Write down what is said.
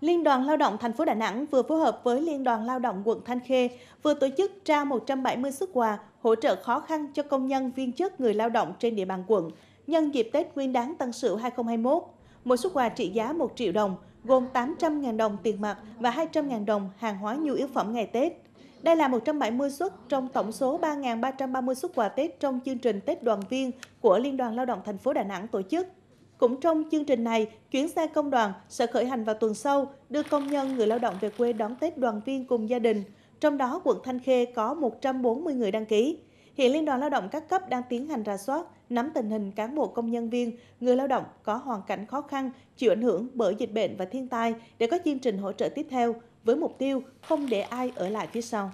Liên đoàn Lao động thành phố Đà Nẵng vừa phối hợp với Liên đoàn Lao động quận Thanh Khê vừa tổ chức trao 170 xuất quà hỗ trợ khó khăn cho công nhân viên chức người lao động trên địa bàn quận nhân dịp Tết Nguyên đán Tân Sửu 2021. Mỗi xuất quà trị giá 1 triệu đồng, gồm 800.000 đồng tiền mặt và 200.000 đồng hàng hóa nhu yếu phẩm ngày Tết. Đây là 170 xuất trong tổng số 3.330 xuất quà Tết trong chương trình Tết đoàn viên của Liên đoàn Lao động thành phố Đà Nẵng tổ chức. Cũng trong chương trình này, chuyến xe công đoàn sẽ khởi hành vào tuần sau, đưa công nhân người lao động về quê đón Tết đoàn viên cùng gia đình. Trong đó, quận Thanh Khê có 140 người đăng ký. Hiện Liên đoàn Lao động các cấp đang tiến hành ra soát, nắm tình hình cán bộ công nhân viên, người lao động có hoàn cảnh khó khăn, chịu ảnh hưởng bởi dịch bệnh và thiên tai để có chương trình hỗ trợ tiếp theo với mục tiêu không để ai ở lại phía sau.